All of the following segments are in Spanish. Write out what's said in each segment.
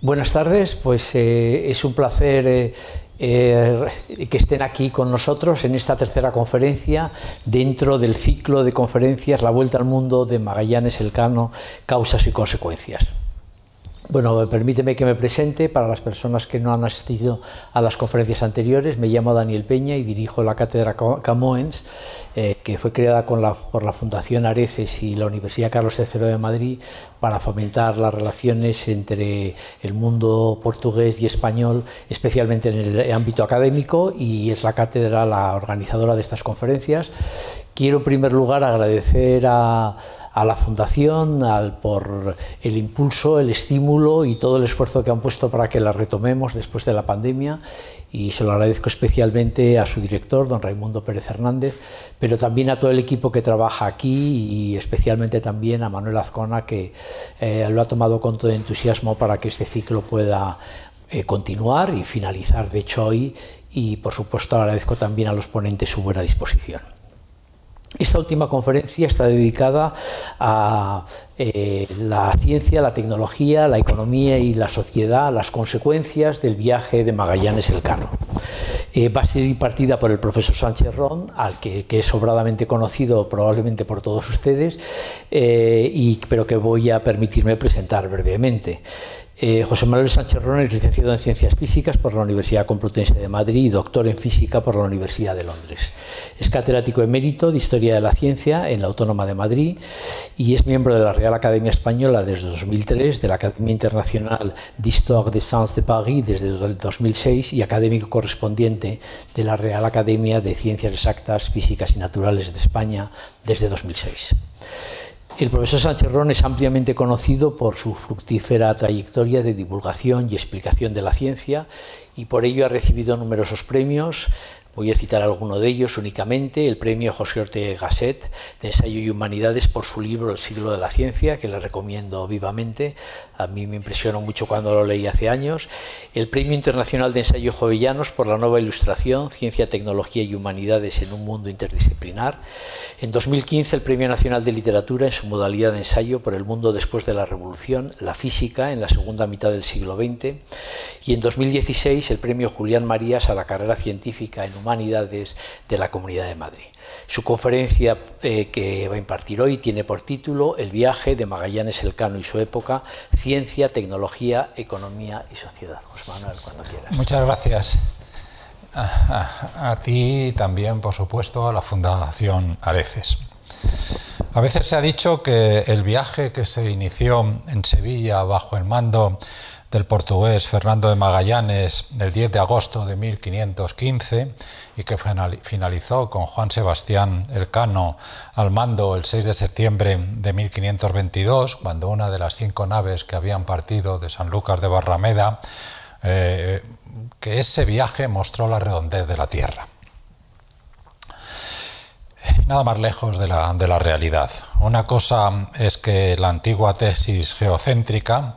Buenas tardes, pues eh, es un placer eh, eh, que estén aquí con nosotros en esta tercera conferencia dentro del ciclo de conferencias La Vuelta al Mundo de Magallanes Elcano, Causas y Consecuencias. Bueno, permíteme que me presente para las personas que no han asistido a las conferencias anteriores. Me llamo Daniel Peña y dirijo la Cátedra Camoens, eh, que fue creada por la Fundación Areces y la Universidad Carlos III de Madrid para fomentar las relaciones entre el mundo portugués y español, especialmente en el ámbito académico, y es la cátedra la organizadora de estas conferencias. Quiero en primer lugar agradecer a a la Fundación por el impulso, el estímulo y todo el esfuerzo que han puesto para que la retomemos después de la pandemia. Y se lo agradezco especialmente a su director, don Raimundo Pérez Hernández, pero también a todo el equipo que trabaja aquí y especialmente también a Manuel Azcona, que eh, lo ha tomado con todo entusiasmo para que este ciclo pueda eh, continuar y finalizar, de hecho, hoy. Y, por supuesto, agradezco también a los ponentes su buena disposición. Esta última conferencia está dedicada a eh, la ciencia, la tecnología, la economía y la sociedad, las consecuencias del viaje de Magallanes el eh, va a ser impartida por el profesor Sánchez Ron, al que, es sobradamente conocido probablemente por todos ustedes, eh, pero que voy a permitirme presentar brevemente. Eh, José Manuel Sánchez Ron es licenciado en Ciencias Físicas por la Universidad Complutense de Madrid y doctor en Física por la Universidad de Londres. Es catedrático emérito de Historia de la Ciencia en la Autónoma de Madrid y es miembro de la Real Academia Española desde 2003, de la Academia Internacional d'Histoire des Sciences de Paris desde 2006 y académico correspondiente de la Real Academia de Ciencias Exactas, Físicas y Naturales de España desde 2006. El profesor Sánchez Ron es ampliamente conocido por su fructífera trayectoria de divulgación y explicación de la ciencia y por ello ha recibido numerosos premios, Voy a citar alguno de ellos únicamente, el premio José Ortega Gasset de Ensayo y Humanidades por su libro El siglo de la ciencia, que le recomiendo vivamente. A mí me impresionó mucho cuando lo leí hace años. El premio internacional de Ensayo Jovellanos por la nueva ilustración, Ciencia, Tecnología y Humanidades en un mundo interdisciplinar. En 2015 el premio nacional de literatura en su modalidad de ensayo por el mundo después de la revolución, la física en la segunda mitad del siglo XX. Y en 2016 el premio Julián Marías a la carrera científica en Humanidades de la Comunidad de Madrid. Su conferencia eh, que va a impartir hoy tiene por título El viaje de Magallanes Elcano y su época, ciencia, tecnología, economía y sociedad. José Manuel, cuando quieras. Muchas gracias. A, ti a ti también, por supuesto, a la Fundación Areces. A veces se ha dicho que el viaje que se inició en Sevilla bajo el mando del portugués Fernando de Magallanes el 10 de agosto de 1515 y que finalizó con Juan Sebastián Elcano al mando el 6 de septiembre de 1522, cuando una de las cinco naves que habían partido de San Lucas de Barrameda, eh, que ese viaje mostró la redondez de la Tierra nada más lejos de la, de la, realidad. Una cosa es que la antigua tesis geocéntrica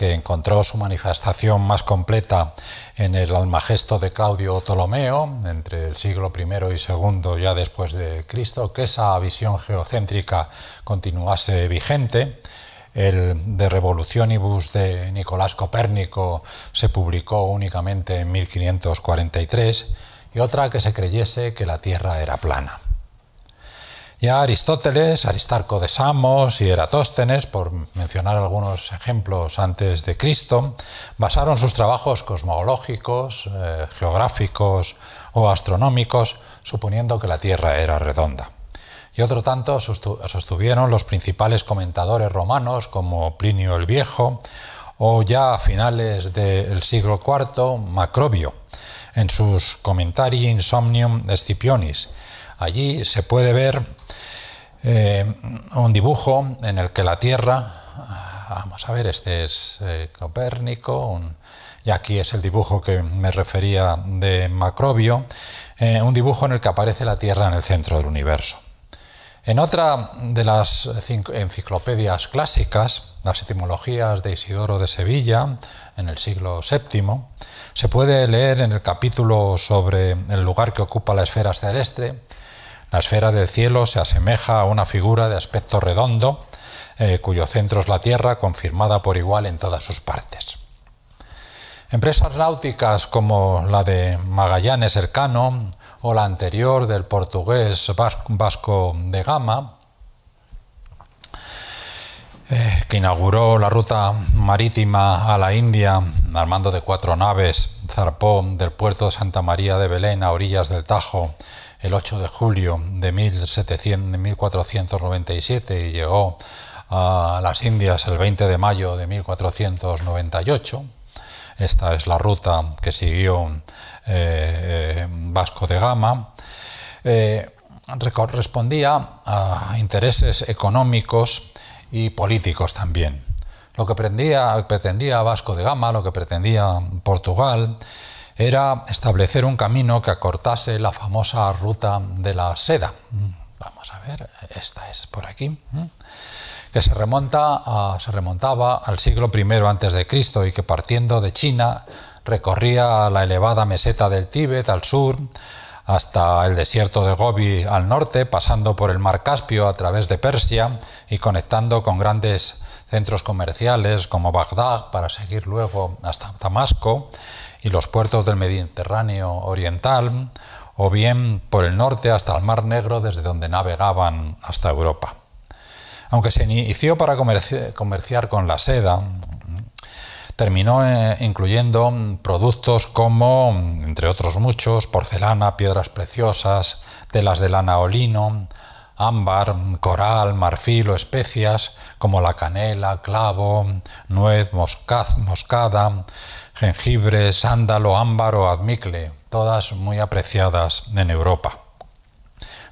que encontró su manifestación más completa en el Almagesto de Claudio Ptolomeo, entre el siglo I y II ya después de Cristo, que esa visión geocéntrica continuase vigente. El de Revolutionibus de Nicolás Copérnico se publicó únicamente en 1543 y otra que se creyese que la Tierra era plana. Ya Aristóteles, Aristarco de Samos y Eratóstenes, por mencionar algunos ejemplos antes de Cristo, basaron sus trabajos cosmológicos, eh, geográficos o astronómicos, suponiendo que la Tierra era redonda. Y otro tanto sostuvieron los principales comentadores romanos como Plinio el Viejo o ya a finales del siglo IV Macrobio en sus Commentarii Insomnium Scipionis. Allí se puede ver eh, un dibujo en el que la Tierra, ah, vamos a ver, este es eh, Copérnico, y aquí es el dibujo que me refería de Macrobio, eh, un dibujo en el que aparece la Tierra en el centro del universo. En otra de las enciclopedias clásicas, las etimologías de Isidoro de Sevilla, en el siglo VII, se puede leer en el capítulo sobre el lugar que ocupa la esfera celeste, la esfera del cielo se asemeja a una figura de aspecto redondo, eh, cuyo centro es la Tierra, confirmada por igual en todas sus partes. Empresas náuticas como la de Magallanes Cercano o la anterior del portugués Vasco de Gama, eh, que inauguró la ruta marítima a la India, armando de cuatro naves, zarpó del puerto de Santa María de Belén a orillas del Tajo el 8 de julio de 1700, 1497 y llegó a las Indias el 20 de mayo de 1498. Esta es la ruta que siguió eh, eh, Vasco de Gama. Eh, ...correspondía respondía a intereses económicos y políticos también. Lo que pretendía Vasco de Gama, lo que pretendía Portugal, era establecer un camino que acortase la famosa ruta de la seda. Mm, vamos a ver, esta es por aquí mm, que se, remonta se remontaba al siglo I a.C. y que partiendo de China recorría la elevada meseta del Tíbet al sur hasta el desierto de Gobi al norte, pasando por el mar Caspio a través de Persia y conectando con grandes centros comerciales como Bagdad para seguir luego hasta Damasco y los puertos del Mediterráneo oriental, o bien por el norte hasta el Mar Negro, desde donde navegaban hasta Europa. Aunque se inició para comerciar con la seda, terminó eh, incluyendo productos como, entre otros muchos, porcelana, piedras preciosas, telas de lana o lino, ámbar, coral, marfil o especias como la canela, clavo, nuez, moscaz, moscada, jengibre, sándalo, ámbaro, admicle, todas muy apreciadas en Europa.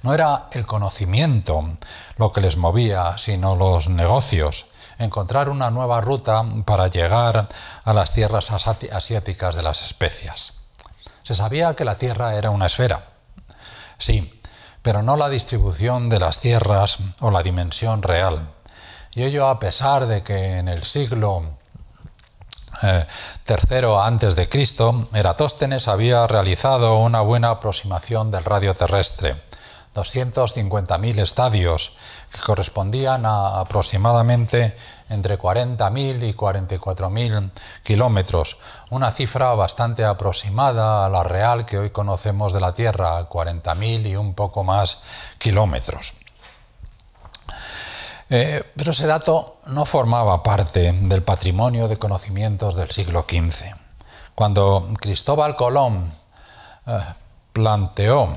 No era el conocimiento lo que les movía, sino los negocios, encontrar una nueva ruta para llegar a las tierras asiáticas de las especias. Se sabía que la Tierra era una esfera. Sí, pero no la distribución de las tierras o la dimensión real. Y ello a pesar de que en el siglo eh, tercero antes de Cristo, Eratóstenes había realizado una buena aproximación del radio terrestre, 250.000 estadios, que correspondían a aproximadamente entre 40.000 y 44.000 kilómetros, una cifra bastante aproximada a la real que hoy conocemos de la Tierra, 40.000 y un poco más kilómetros. Eh, pero ese dato no formaba parte del patrimonio de conocimientos del siglo XV. Cuando Cristóbal Colón eh, planteó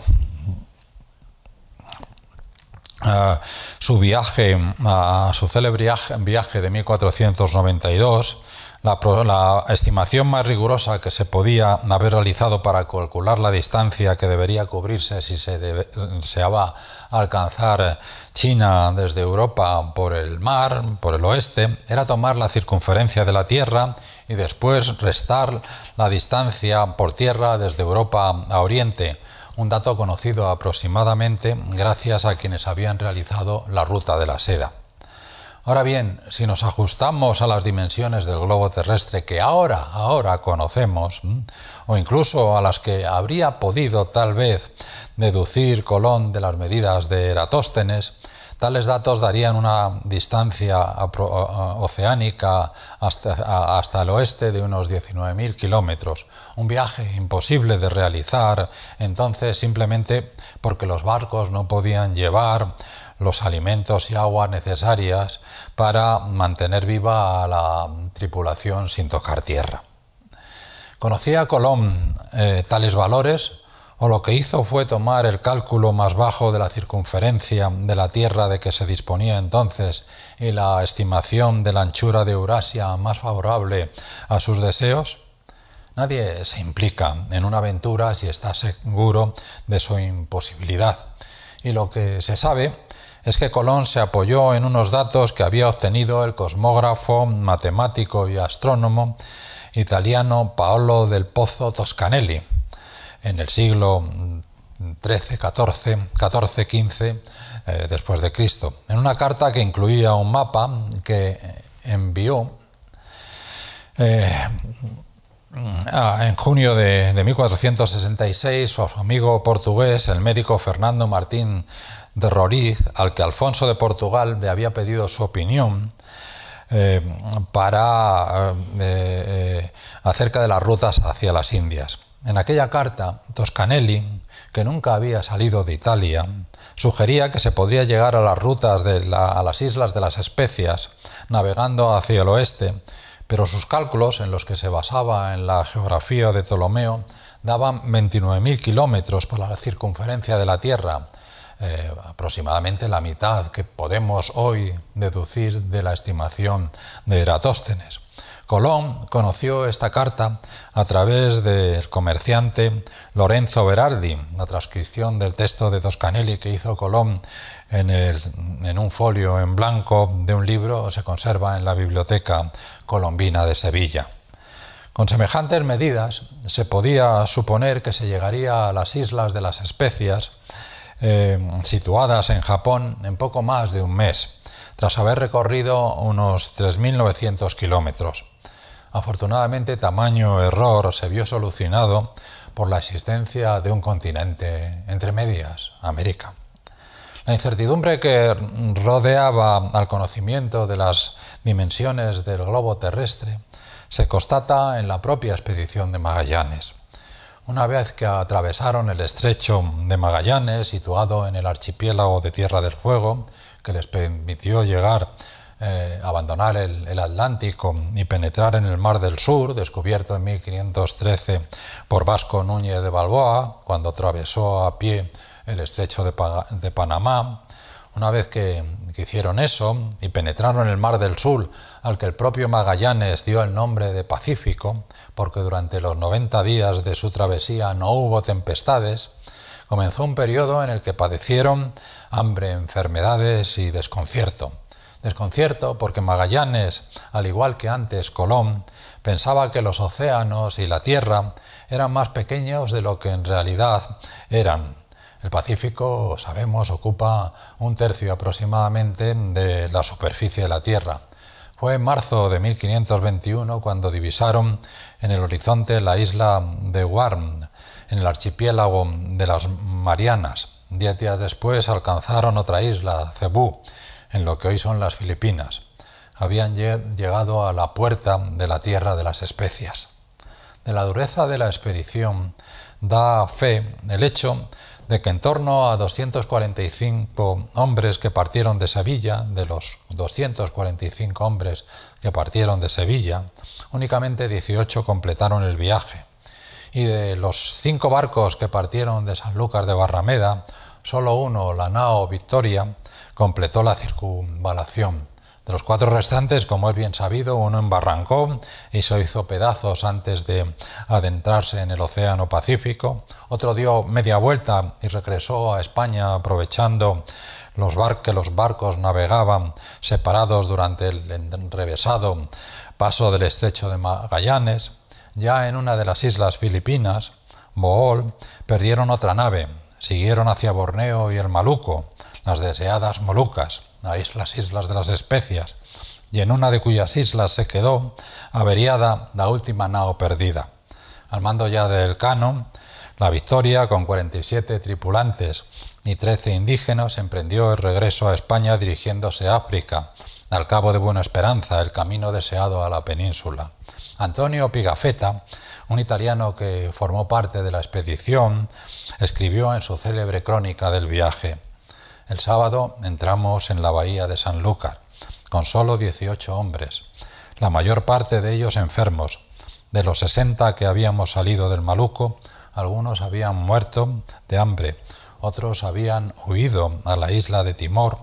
eh, su viaje, a su célebre viaje de 1492, la, estimación más rigurosa que se podía haber realizado para calcular la distancia que debería cubrirse si se a alcanzar China desde Europa por el mar, por el oeste, era tomar la circunferencia de la Tierra y después restar la distancia por tierra desde Europa a Oriente, un dato conocido aproximadamente gracias a quienes habían realizado la ruta de la seda. Ahora bien, si nos ajustamos a las dimensiones del globo terrestre que ahora, ahora conocemos, o incluso a las que habría podido tal vez deducir Colón de las medidas de Eratóstenes, tales datos darían una distancia oceánica hasta, hasta el oeste de unos 19.000 kilómetros, un viaje imposible de realizar entonces simplemente porque los barcos no podían llevar los alimentos y agua necesarias para mantener viva a la tripulación sin tocar tierra. Conocía Colón eh, tales valores o lo que hizo fue tomar el cálculo más bajo de la circunferencia de la Tierra de que se disponía entonces y la estimación de la anchura de Eurasia más favorable a sus deseos? Nadie se implica en una aventura si está seguro de su imposibilidad. Y lo que se sabe es que Colón se apoyó en unos datos que había obtenido el cosmógrafo, matemático y astrónomo italiano Paolo del Pozzo Toscanelli en el siglo XIII, XIV, 14, 15 después de Cristo, en una carta que incluía un mapa que envió eh, ah, en junio de, de, 1466, su amigo portugués, el médico Fernando Martín de Roriz, al que Alfonso de Portugal le había pedido su opinión eh, para, eh, eh, acerca de las rutas hacia las Indias. En aquella carta, Toscanelli, que nunca había salido de Italia, sugería que se podría llegar a las rutas a las islas de las especias, navegando hacia el oeste, pero sus cálculos, en los que se basaba en la geografía de Ptolomeo, daban 29.000 kilómetros para la circunferencia de la Tierra, eh, aproximadamente la mitad que podemos hoy deducir de la estimación de Eratóstenes. Colón conoció esta carta a través del comerciante Lorenzo Berardi, la transcripción del texto de Toscanelli que hizo Colón en, en, un folio en blanco de un libro se conserva en la Biblioteca Colombina de Sevilla. Con semejantes medidas se podía suponer que se llegaría a las islas de las especias Em, situadas en Japón en poco más de un mes, tras haber recorrido unos 3.900 kilómetros. Afortunadamente, tamaño error se vio solucionado por la existencia de un continente entre medias, América. La incertidumbre que rodeaba al conocimiento de las dimensiones del globo terrestre se constata en la propia expedición de Magallanes. Una vez que atravesaron el estrecho de Magallanes, situado en el archipiélago de Tierra del Fuego, que les permitió llegar, eh, abandonar el, Atlántico y penetrar en el Mar del Sur, descubierto en 1513 por Vasco Núñez de Balboa, cuando atravesó a pie el estrecho de, Panamá. Una vez que, hicieron eso y penetraron en el Mar del Sur, al que el propio Magallanes dio el nombre de Pacífico, porque durante los 90 días de su travesía no hubo tempestades, comenzó un periodo en el que padecieron hambre, enfermedades y desconcierto. Desconcierto porque Magallanes, al igual que antes Colón, pensaba que los océanos y la Tierra eran más pequeños de lo que en realidad eran. El Pacífico, sabemos, ocupa un tercio aproximadamente de la superficie de la Tierra. Fue en marzo de 1521 cuando divisaron en el horizonte la isla de Guam, en el archipiélago de las Marianas. Diez días después alcanzaron otra isla, Cebú, en lo que hoy son las Filipinas. Habían llegado a la puerta de la tierra de las especias. De la dureza de la expedición da fe el hecho de que en torno a 245 hombres que partieron de Sevilla, de los 245 hombres que partieron de Sevilla, únicamente 18 completaron el viaje. Y de los cinco barcos que partieron de San Lucas de Barrameda, solo uno, la nao Victoria, completó la circunvalación. De los cuatro restantes, como es bien sabido, uno embarrancó y se hizo pedazos antes de adentrarse en el Océano Pacífico. Otro dio media vuelta y regresó a España aprovechando los que los barcos navegaban separados durante el enrevesado paso del estrecho de Magallanes. Ya en una de las islas filipinas, Bohol, perdieron otra nave. Siguieron hacia Borneo y el Maluco, las deseadas Molucas las Islas de las Especias, y en una de cuyas islas se quedó averiada la última nao perdida. Al mando ya del Cano, la Victoria, con 47 tripulantes y 13 indígenas, emprendió el regreso a España dirigiéndose a África, al cabo de Buena Esperanza, el camino deseado a la península. Antonio Pigafetta, un italiano que formó parte de la expedición, escribió en su célebre crónica del viaje, el sábado entramos en la bahía de San Sanlúcar, con solo 18 hombres, la mayor parte de ellos enfermos. De los 60 que habíamos salido del Maluco, algunos habían muerto de hambre, otros habían huido a la isla de Timor,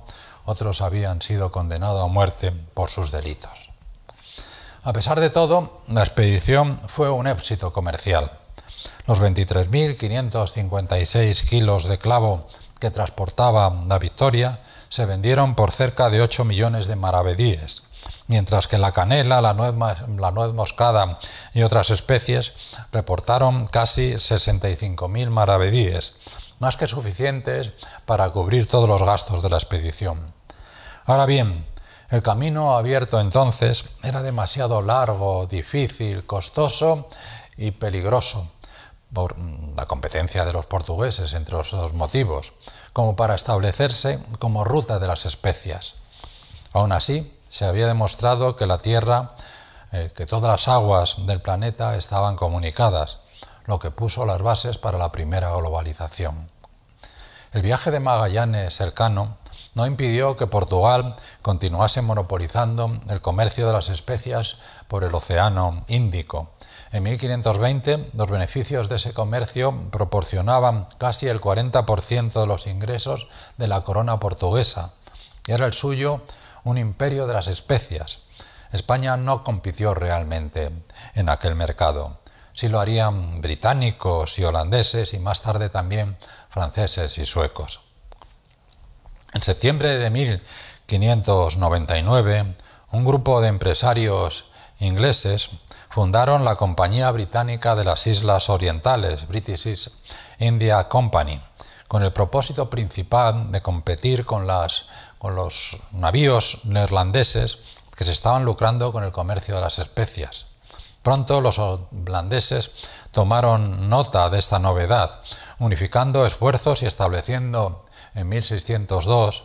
otros habían sido condenados a muerte por sus delitos. A pesar de todo, la expedición fue un éxito comercial. Los 23.556 kilos de clavo que transportaba la Victoria se vendieron por cerca de 8 millones de maravedíes, mientras que la canela, la nuez, la moscada y otras especies reportaron casi 65.000 maravedíes, más que suficientes para cubrir todos los gastos de la expedición. Ahora bien, el camino abierto entonces era demasiado largo, difícil, costoso y peligroso por la competencia de los portugueses, entre otros motivos, como para establecerse como ruta de las especias. Aún así, se había demostrado que la Tierra, eh, que todas las aguas del planeta estaban comunicadas, lo que puso las bases para la primera globalización. El viaje de Magallanes cercano no impidió que Portugal continuase monopolizando el comercio de las especias por el Océano Índico, en 1520, los beneficios de ese comercio proporcionaban casi el 40% de los ingresos de la corona portuguesa. Y era el suyo un imperio de las especias. España no compitió realmente en aquel mercado. Sí lo harían británicos y holandeses y más tarde también franceses y suecos. En septiembre de 1599, un grupo de empresarios ingleses fundaron la Compañía Británica de las Islas Orientales, British East India Company, con el propósito principal de competir con, con los navíos neerlandeses que se estaban lucrando con el comercio de las especias. Pronto los holandeses tomaron nota de esta novedad, unificando esfuerzos y estableciendo en 1602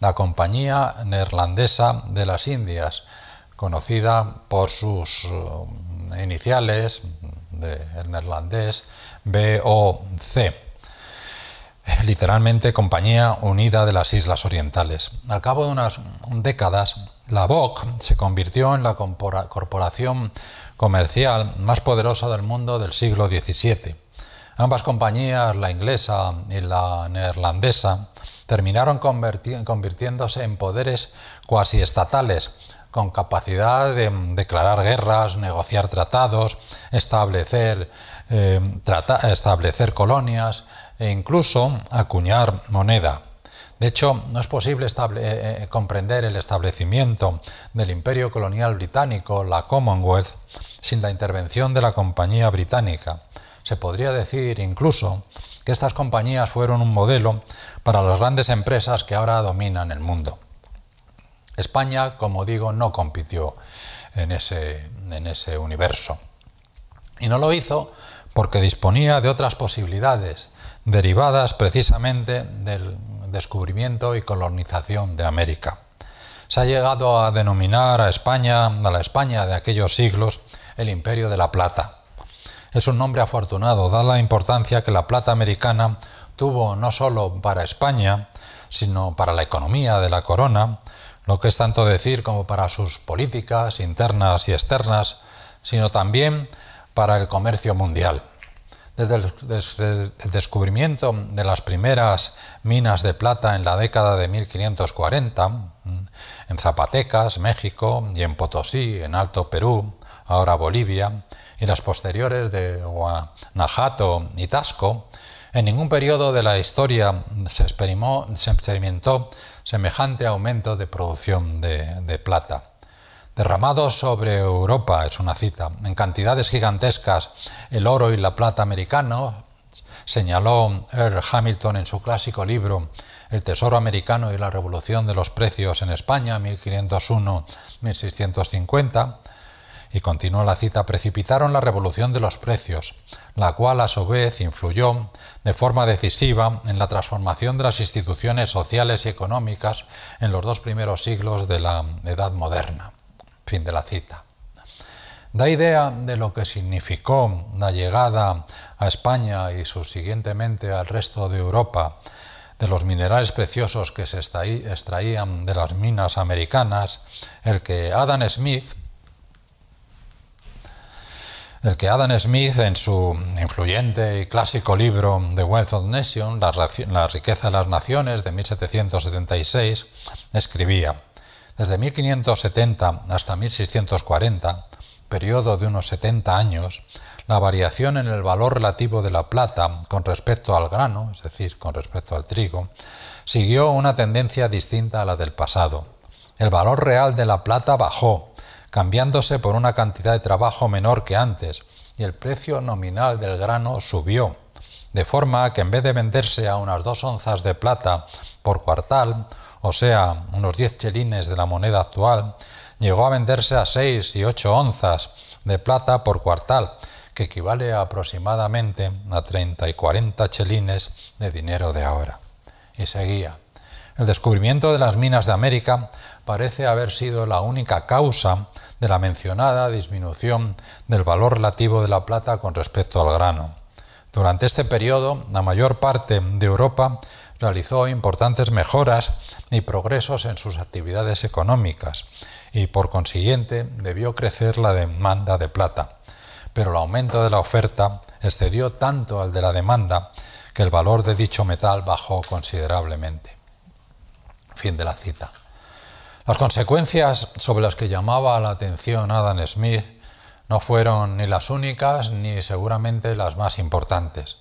la Compañía Neerlandesa de las Indias, conocida por sus eh, iniciales en neerlandés BOC, literalmente Compañía Unida de las Islas Orientales. Al cabo de unas décadas, la BOC se convirtió en la corporación comercial más poderosa del mundo del siglo XVII. Ambas compañías, la inglesa y la neerlandesa, terminaron convirtiéndose en poderes cuasi estatales con capacidad de mm, declarar guerras, negociar tratados, eh, establecer, colonias e incluso acuñar moneda. De hecho, no es posible eh, eh, comprender el establecimiento del imperio colonial británico, la Commonwealth, sin la intervención de la compañía británica. Se podría decir incluso que estas compañías fueron un modelo para las grandes empresas que ahora dominan el mundo. España, como digo, no compitió en ese, universo. Y no lo hizo porque disponía de otras posibilidades, derivadas precisamente del descubrimiento y colonización de América. Se ha llegado a denominar a España, a la España de aquellos siglos, el Imperio de la Plata. Es un nombre afortunado, da la importancia que la plata americana tuvo no solo para España, sino para la economía de la corona, lo que es tanto decir como para sus políticas internas y externas, sino también para el comercio mundial. Desde el, descubrimiento de las primeras minas de plata en la década de 1540, mm, en Zapatecas, México, y en Potosí, en Alto Perú, ahora Bolivia, y las posteriores de Guanajuato y Tasco, en ningún periodo de la historia se, experimentó semejante aumento de producción de, plata. Derramado sobre Europa, es una cita, en cantidades gigantescas, el oro y la plata americano, señaló Earl Hamilton en su clásico libro El Tesoro Americano y la Revolución de los Precios en España, 1501-1650, y continúa la cita, precipitaron la revolución de los precios, la cual a su vez influyó de forma decisiva en la transformación de las instituciones sociales y económicas en los dos primeros siglos de la Edad Moderna. Fin de la cita. Da idea de lo que significó la llegada a España y subsiguientemente al resto de Europa de los minerales preciosos que se extraían de las minas americanas, el que Adam Smith el que Adam Smith, en su influyente y clásico libro The Wealth of Nations, la, riqueza de las naciones, de 1776, escribía, desde 1570 hasta 1640, periodo de unos 70 años, la variación en el valor relativo de la plata con respecto al grano, es decir, con respecto al trigo, siguió una tendencia distinta a la del pasado. El valor real de la plata bajó cambiándose por una cantidad de trabajo menor que antes, y el precio nominal del grano subió, de forma que en vez de venderse a unas dos onzas de plata por cuartal, o sea, unos 10 chelines de la moneda actual, llegó a venderse a 6 y 8 onzas de plata por cuartal, que equivale aproximadamente a 30 y 40 chelines de dinero de ahora. Y seguía. El descubrimiento de las minas de América parece haber sido la única causa de la mencionada disminución del valor relativo de la plata con respecto al grano. Durante este periodo, la mayor parte de Europa realizó importantes mejoras y progresos en sus actividades económicas y por consiguiente debió crecer la demanda de plata. Pero el aumento de la oferta excedió tanto al de la demanda que el valor de dicho metal bajó considerablemente. Fin de la cita. Las consecuencias sobre las que llamaba la atención Adam Smith no fueron ni las únicas ni seguramente las más importantes.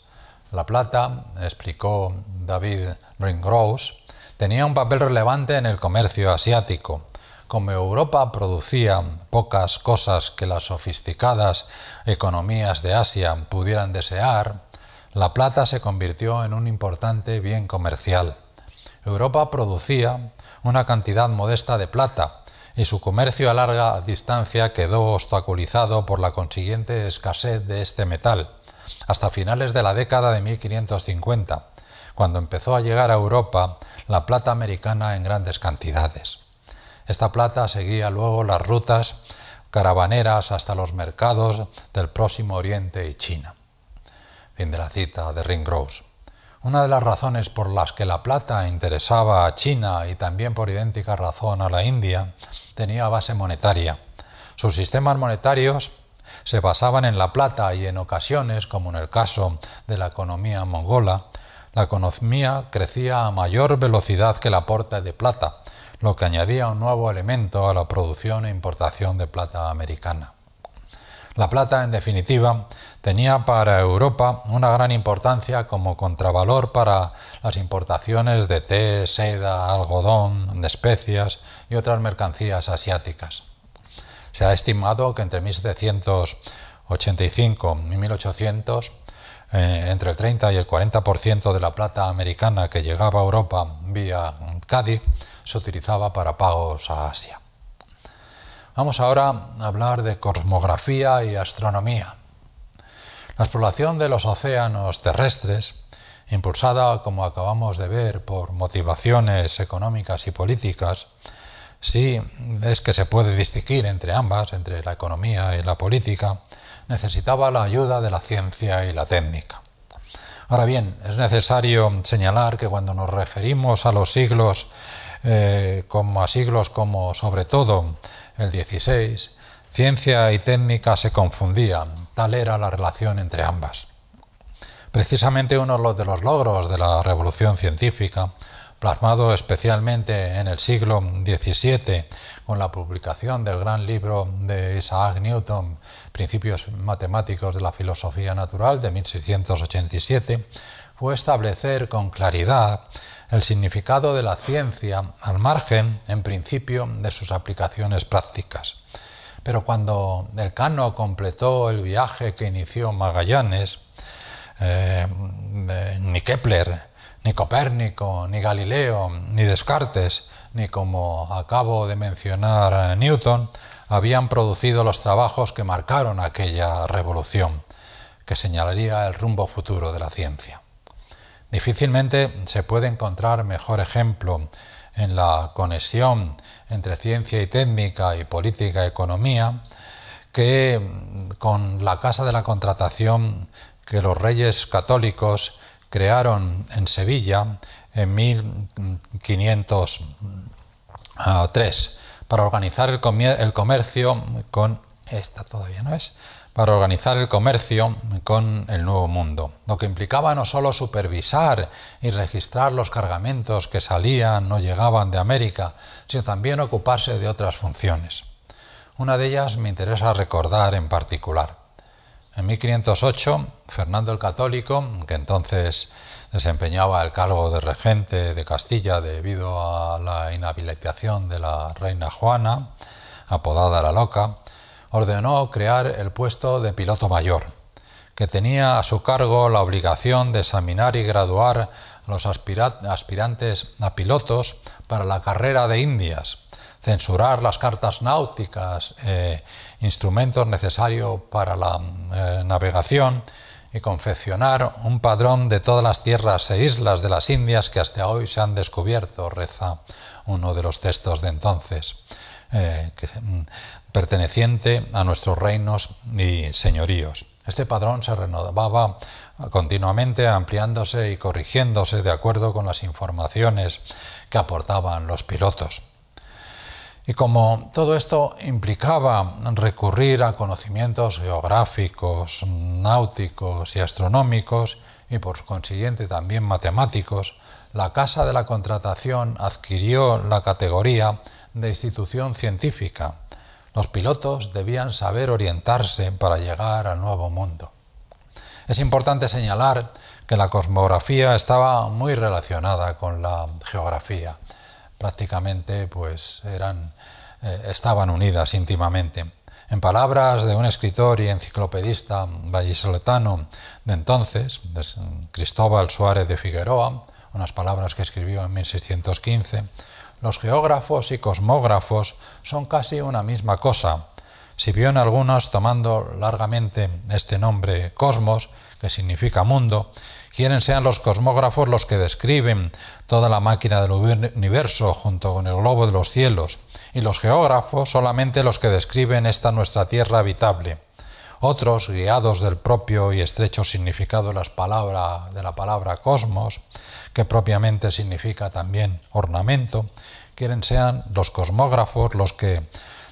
La plata, explicó David Ringrose, tenía un papel relevante en el comercio asiático. Como Europa producía pocas cosas que las sofisticadas economías de Asia pudieran desear, la plata se convirtió en un importante bien comercial. Europa producía una cantidad modesta de plata y su comercio a larga distancia quedó obstaculizado por la consiguiente escasez de este metal, hasta finales de la década de 1550, cuando empezó a llegar a Europa la plata americana en grandes cantidades. Esta plata seguía luego las rutas caravaneras hasta los mercados del próximo Oriente y China. Fin de la cita de Ringrose. Una de las razones por las que la plata interesaba a China y también por idéntica razón a la India tenía base monetaria. Sus sistemas monetarios se basaban en la plata y en ocasiones, como en el caso de la economía mongola, la economía crecía a mayor velocidad que la aporte de plata, lo que añadía un nuevo elemento a la producción e importación de plata americana. La plata, en definitiva, tenía para Europa una gran importancia como contravalor para las importaciones de té, seda, algodón, de especias y otras mercancías asiáticas. Se ha estimado que entre 1785 y 1800, eh, entre el 30 y el 40% de la plata americana que llegaba a Europa vía Cádiz se utilizaba para pagos a Asia. Vamos ahora a hablar de cosmografía y astronomía. La exploración de los océanos terrestres, impulsada, como acabamos de ver, por motivaciones económicas y políticas, sí es que se puede distinguir entre ambas, entre la economía y la política, necesitaba la ayuda de la ciencia y la técnica. Ahora bien, es necesario señalar que cuando nos referimos a los siglos eh, como a siglos como sobre todo el 16, ciencia y técnica se confundían, tal era la relación entre ambas. Precisamente uno de los logros de la revolución científica, plasmado especialmente en el siglo XVII con la publicación del gran libro de Isaac Newton, Principios Matemáticos de la Filosofía Natural de 1687, fue establecer con claridad el significado de la ciencia al margen, en principio, de sus aplicaciones prácticas. Pero cuando Elcano completó el viaje que inició Magallanes, eh, eh, ni Kepler, ni Copérnico, ni Galileo, ni Descartes, ni como acabo de mencionar eh, Newton, habían producido los trabajos que marcaron aquella revolución, que señalaría el rumbo futuro de la ciencia. Difícilmente se puede encontrar mejor ejemplo en la conexión entre ciencia y técnica y política y economía que mm, con la Casa de la Contratación que los reyes católicos crearon en Sevilla en 1503 para organizar el, comercio con esta todavía no es para organizar el comercio con el Nuevo Mundo, lo que implicaba no solo supervisar y registrar los cargamentos que salían o llegaban de América, sino también ocuparse de otras funciones. Una de ellas me interesa recordar en particular. En 1508, Fernando el Católico, que entonces desempeñaba el cargo de regente de Castilla debido a la inhabilitación de la reina Juana, apodada la Loca, ordenó crear el puesto de piloto mayor, que tenía a su cargo la obligación de examinar y graduar a los aspirantes a pilotos para la carrera de Indias, censurar las cartas náuticas, eh, instrumentos necesarios para la eh, navegación y confeccionar un padrón de todas las tierras e islas de las Indias que hasta hoy se han descubierto, reza uno de los textos de entonces. Eh, mm, perteneciente a nuestros reinos y señoríos. Este padrón se renovaba continuamente, ampliándose y corrigiéndose de acuerdo con las informaciones que aportaban los pilotos. Y como todo esto implicaba recurrir a conocimientos geográficos, náuticos y astronómicos, y por consiguiente también matemáticos, la Casa de la Contratación adquirió la categoría de institución científica los pilotos debían saber orientarse para llegar al nuevo mundo. Es importante señalar que la cosmografía estaba muy relacionada con la geografía. Prácticamente pues eran, eh, estaban unidas íntimamente. En palabras de un escritor y enciclopedista vallisoletano de entonces, Cristóbal Suárez de Figueroa, unas palabras que escribió en 1615, los geógrafos y cosmógrafos son casi una misma cosa, si bien algunos tomando largamente este nombre cosmos, que significa mundo, quieren sean los cosmógrafos los que describen toda la máquina del universo junto con el globo de los cielos, y los geógrafos solamente los que describen esta nuestra tierra habitable. Otros, guiados del propio y estrecho significado de, las de la palabra cosmos, que propiamente significa también ornamento, quieren sean los cosmógrafos los que,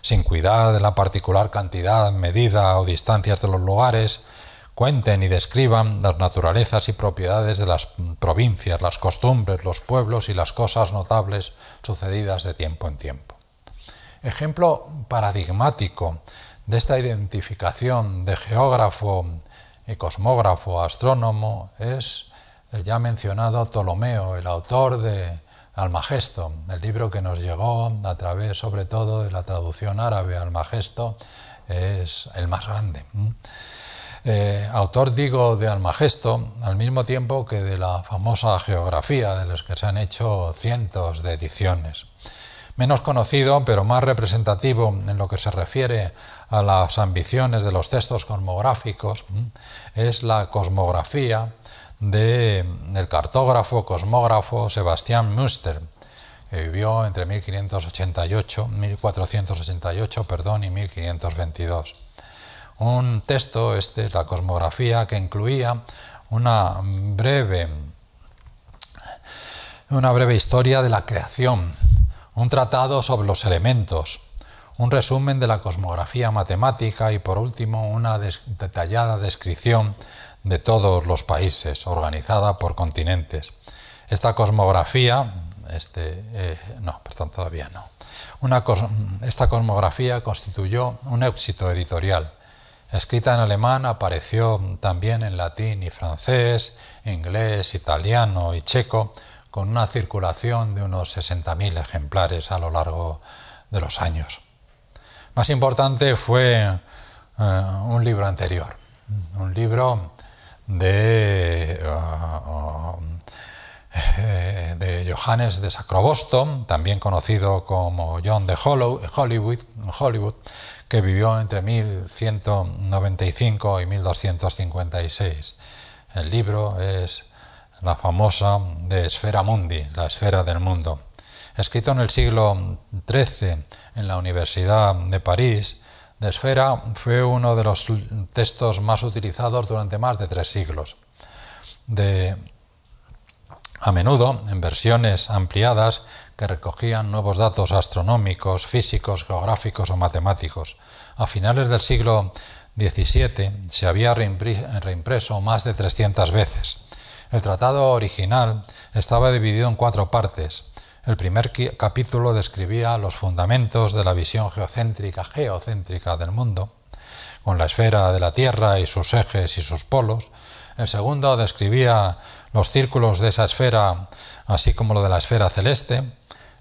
sin cuidar de la particular cantidad, medida o distancias de los lugares, cuenten y describan las naturalezas y propiedades de las provincias, las costumbres, los pueblos y las cosas notables sucedidas de tiempo en tiempo. Ejemplo paradigmático de esta identificación de geógrafo y cosmógrafo astrónomo es el ya mencionado Ptolomeo, el autor de Almagesto, el libro que nos llegó a través sobre todo de la traducción árabe al Majesto, es el más grande. Eh, autor digo de Almagesto, al mismo tiempo que de la famosa geografía de las que se han hecho cientos de ediciones. Menos conocido, pero más representativo en lo que se refiere a las ambiciones de los textos cosmográficos, es la cosmografía de, del cartógrafo, cosmógrafo Sebastián Münster, que vivió entre 1588, 1488 perdón, y 1522. Un texto, este es la cosmografía, que incluía una breve, una breve historia de la creación, un tratado sobre los elementos, un resumen de la cosmografía matemática y por último una detallada descripción de todos los países, organizada por continentes. Esta cosmografía, este, eh, no, perdón, todavía no. Una esta cosmografía constituyó un éxito editorial. Escrita en alemán, apareció también en latín y francés, inglés, italiano y checo, con una circulación de unos 60.000 ejemplares a lo largo de los años. Más importante fue eh, un libro anterior, un libro de, ah, ah, de Johannes de Sacroboston, también conocido como John de Hollywood, Hollywood, que vivió entre 1195 y 1256. El libro es la famosa de Esfera Mundi, la esfera del mundo. Escrito en el siglo XIII en la Universidad de París, de esfera fue uno de los textos más utilizados durante más de tres siglos. a menudo en versiones ampliadas que recogían nuevos datos astronómicos, físicos, geográficos o matemáticos. A finales del siglo XVII se había reimpreso más de 300 veces. El tratado original estaba dividido en cuatro partes el primer capítulo describía los fundamentos de la visión geocéntrica, geocéntrica del mundo, con la esfera de la Tierra y sus ejes y sus polos. El segundo describía los círculos de esa esfera, así como lo de la esfera celeste.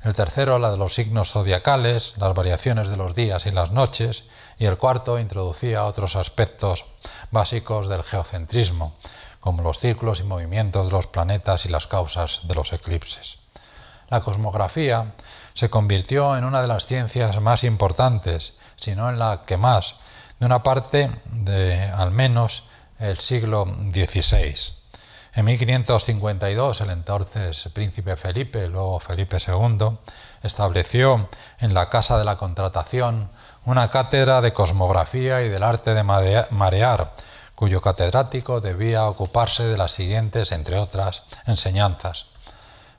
El tercero, la de los signos zodiacales, las variaciones de los días y las noches. Y el cuarto introducía otros aspectos básicos del geocentrismo, como los círculos y movimientos de los planetas y las causas de los eclipses. La cosmografía se convirtió en una de las ciencias más importantes, si no en la que más, de una parte de al menos el siglo XVI. En 1552 el entonces príncipe Felipe, luego Felipe II, estableció en la Casa de la Contratación una cátedra de cosmografía y del arte de marear, cuyo catedrático debía ocuparse de las siguientes, entre otras, enseñanzas.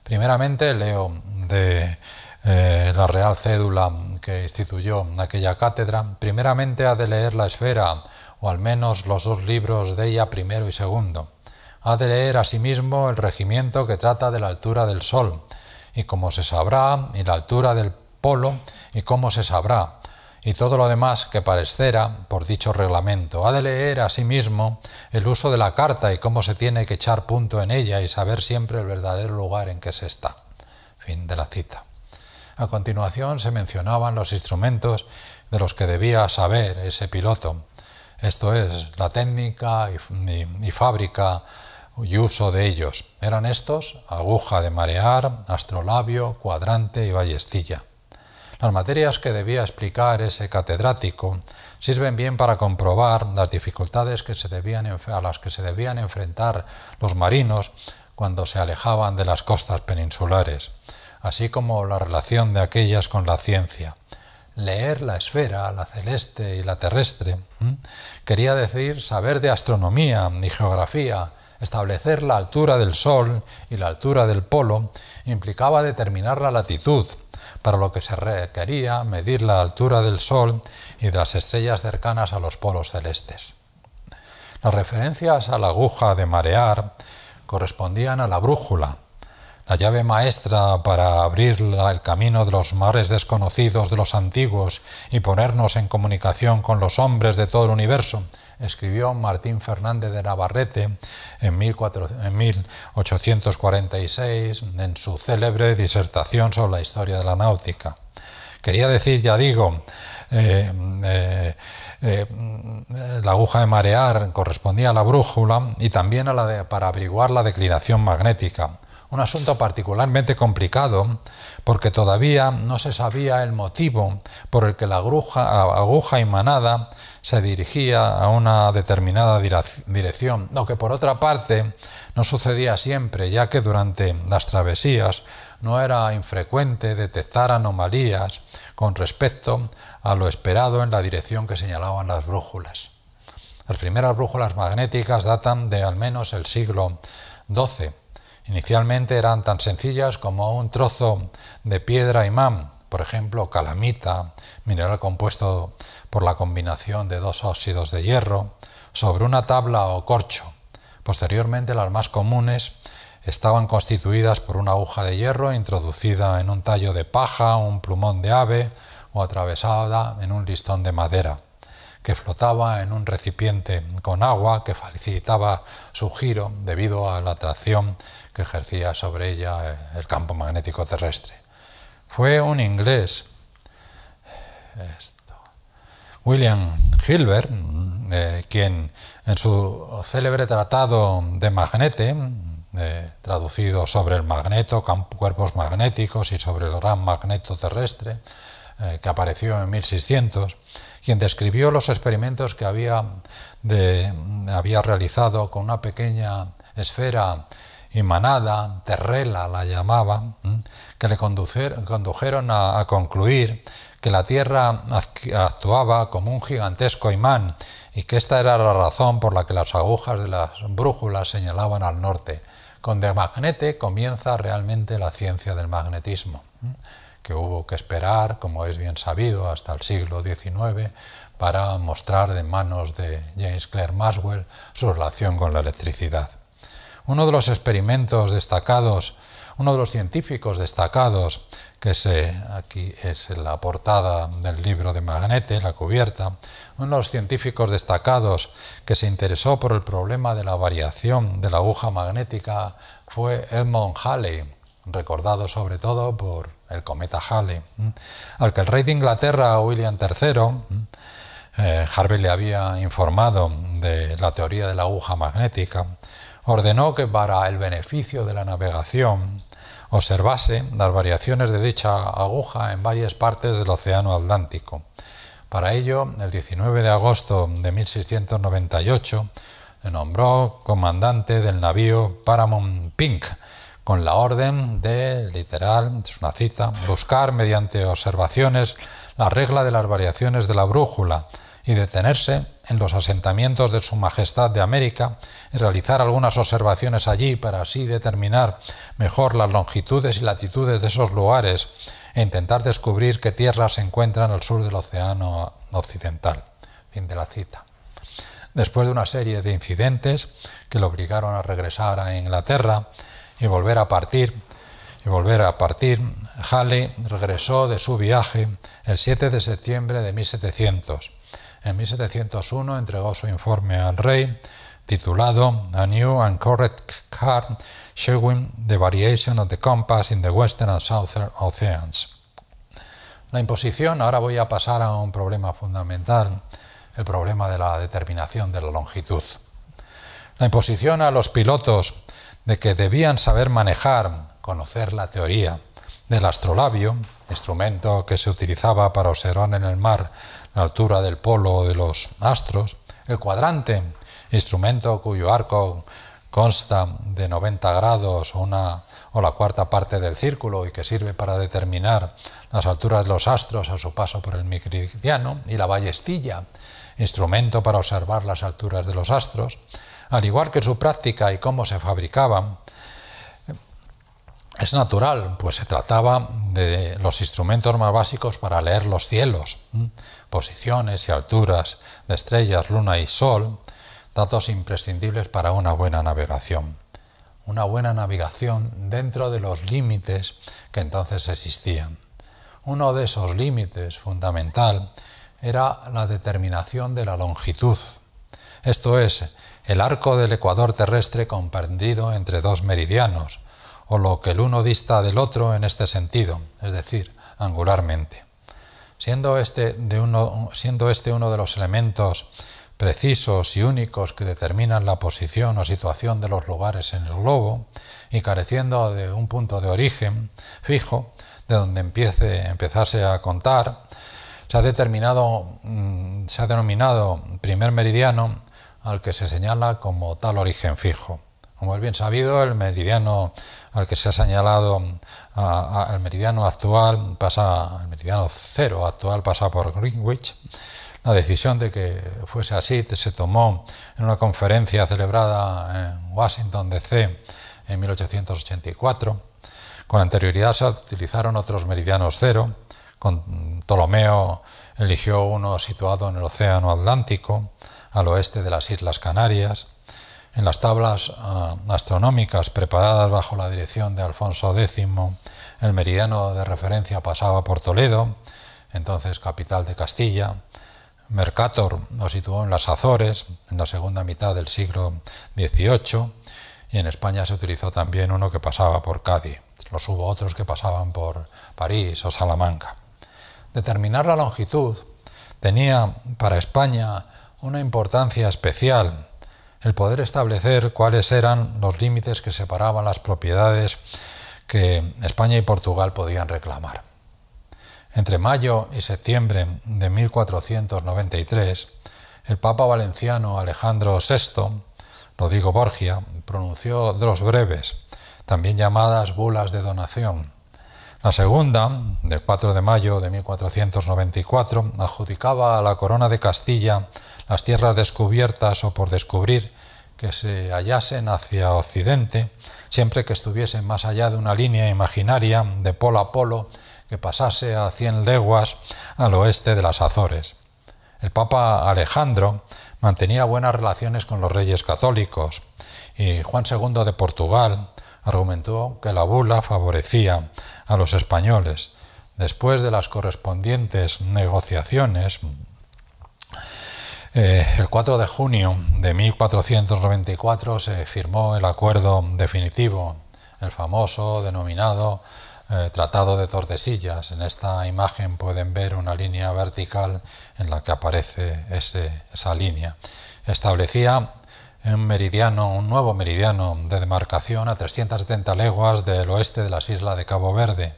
Primeramente leo de eh, la Real Cédula que instituyó aquella cátedra. Primeramente ha de leer La Esfera, o al menos los dos libros de ella primero y segundo. Ha de leer asimismo el regimiento que trata de la altura del Sol, y cómo se sabrá, y la altura del Polo, y cómo se sabrá, y todo lo demás que parecera por dicho reglamento. Ha de leer asimismo el uso de la carta y cómo se tiene que echar punto en ella y saber siempre el verdadero lugar en que se está. Fin de la cita. A continuación se mencionaban los instrumentos de los que debía saber ese piloto. Esto es, la técnica y fábrica y uso de ellos. Eran estos aguja de marear, astrolabio, cuadrante y ballestilla. Las materias que debía explicar ese catedrático sirven bien para comprobar las dificultades a las que se debían enfrentar los marinos cuando se alejaban de las costas peninsulares, así como la relación de aquellas con la ciencia. Leer la esfera, la celeste y la terrestre, quería decir saber de astronomía y geografía, establecer la altura del Sol y la altura del polo implicaba determinar la latitud, para lo que se requería medir la altura del Sol y de las estrellas cercanas a los polos celestes. Las referencias a la aguja de marear correspondían a la brújula, la llave maestra para abrir el camino de los mares desconocidos de los antiguos y ponernos en comunicación con los hombres de todo el universo, escribió Martín Fernández de Navarrete en 1846 en su célebre disertación sobre la historia de la náutica. Quería decir, ya digo, eh, eh, eh, la aguja de marear correspondía a la brújula y también a la para averiguar la declinación magnética. Un asunto particularmente complicado porque todavía no se sabía el motivo por el que la aguja, aguja emanada se dirigía a una determinada dirección, lo que por otra parte no sucedía siempre, ya que durante las travesías no era infrecuente detectar anomalías con respecto a lo esperado en la dirección que señalaban las brújulas. Las primeras brújulas magnéticas datan de al menos el siglo XII. Inicialmente eran tan sencillas como un trozo de piedra imán por ejemplo, calamita, mineral compuesto por la combinación de dos óxidos de hierro, sobre una tabla o corcho. Posteriormente las más comunes estaban constituidas por una aguja de hierro introducida en un tallo de paja, un plumón de ave o atravesada en un listón de madera, que flotaba en un recipiente con agua que facilitaba su giro debido a la atracción que ejercía sobre ella el campo magnético terrestre fue un inglés, William Hilbert, mm, eh, quien en su célebre tratado de Magnete, mm, eh, traducido sobre el magneto, cuerpos magnéticos y sobre el gran magneto terrestre, eh, que apareció en 1600, quien describió los experimentos que había, mm, había realizado con una pequeña esfera y manada, terrela la llamaban, que le condujeron a, concluir que la Tierra actuaba como un gigantesco imán y que esta era la razón por la que las agujas de las brújulas señalaban al norte. Con Demagnete Magnete comienza realmente la ciencia del magnetismo, que hubo que esperar, como es bien sabido, hasta el siglo XIX para mostrar de manos de James Clerk Maxwell su relación con la electricidad. Uno de los experimentos destacados, uno de los científicos destacados, que se, aquí es la portada del libro de Magnete, la cubierta, uno de los científicos destacados que se interesó por el problema de la variación de la aguja magnética fue Edmund Halley, recordado sobre todo por el cometa Halley, al que el rey de Inglaterra, William III, eh, Harvey le había informado de la teoría de la aguja magnética ordenó que para el beneficio de la navegación observase las variaciones de dicha aguja en varias partes del Océano Atlántico. Para ello, el 19 de agosto de 1698, le nombró comandante del navío Paramount Pink, con la orden de, literal, es una cita, buscar mediante observaciones la regla de las variaciones de la brújula y detenerse en los asentamientos de Su Majestad de América y realizar algunas observaciones allí para así determinar mejor las longitudes y latitudes de esos lugares e intentar descubrir qué tierras se encuentran al sur del Océano Occidental. Fin de la cita. Después de una serie de incidentes que lo obligaron a regresar a Inglaterra y volver a partir, y volver a partir, Halley regresó de su viaje el 7 de septiembre de 1700 en 1701 entregó su informe al rey titulado A New and Correct Card Showing the Variation of the Compass in the Western and Southern Oceans. La imposición, ahora voy a pasar a un problema fundamental, el problema de la determinación de la longitud. La imposición a los pilotos de que debían saber manejar, conocer la teoría del astrolabio, instrumento que se utilizaba para observar en el mar la altura del polo de los astros, el cuadrante, instrumento cuyo arco consta de 90 grados o, una, o la cuarta parte del círculo y que sirve para determinar las alturas de los astros a su paso por el meridiano, y la ballestilla, instrumento para observar las alturas de los astros, al igual que su práctica y cómo se fabricaban, es natural, pues se trataba de los instrumentos más básicos para leer los cielos, posiciones y alturas de estrellas, luna y sol, datos imprescindibles para una buena navegación. Una buena navegación dentro de los límites que entonces existían. Uno de esos límites fundamental era la determinación de la longitud, esto es, el arco del ecuador terrestre comprendido entre dos meridianos, o lo que el uno dista del otro en este sentido, es decir, angularmente siendo este, de uno, siendo este uno de los elementos precisos y únicos que determinan la posición o situación de los lugares en el globo, y careciendo de un punto de origen fijo, de donde empiece, empezarse a contar, se ha determinado, mm, se ha denominado primer meridiano al que se señala como tal origen fijo. Como es bien sabido, el meridiano al que se ha señalado el meridiano actual, pasa el meridiano cero actual, pasa por Greenwich. La decisión de que fuese así se tomó en una conferencia celebrada en Washington, D.C. en 1884. Con anterioridad se utilizaron otros meridianos cero. Ptolomeo eligió uno situado en el Océano Atlántico, al oeste de las Islas Canarias en las tablas ah, astronómicas preparadas bajo la dirección de Alfonso X, el meridiano de referencia pasaba por Toledo, entonces capital de Castilla. Mercator lo situó en las Azores en la segunda mitad del siglo XVIII y en España se utilizó también uno que pasaba por Cádiz. Los hubo otros que pasaban por París o Salamanca. Determinar la longitud tenía para España una importancia especial el poder establecer cuáles eran los límites que separaban las propiedades que España y Portugal podían reclamar. Entre mayo y septiembre de 1493, el Papa Valenciano Alejandro VI, lo digo Borgia, pronunció dos breves, también llamadas bulas de donación. La segunda, del 4 de mayo de 1494, adjudicaba a la Corona de Castilla las tierras descubiertas o por descubrir que se hallasen hacia occidente, siempre que estuviesen más allá de una línea imaginaria de polo a polo que pasase a 100 leguas al oeste de las Azores. El Papa Alejandro mantenía buenas relaciones con los reyes católicos y Juan II de Portugal argumentó que la bula favorecía a los españoles. Después de las correspondientes negociaciones, eh, el 4 de junio de 1494 se firmó el acuerdo definitivo, el famoso denominado eh, Tratado de Tordesillas. En esta imagen pueden ver una línea vertical en la que aparece esa línea. Establecía un meridiano, un nuevo meridiano de demarcación a 370 leguas del oeste de las islas de Cabo Verde.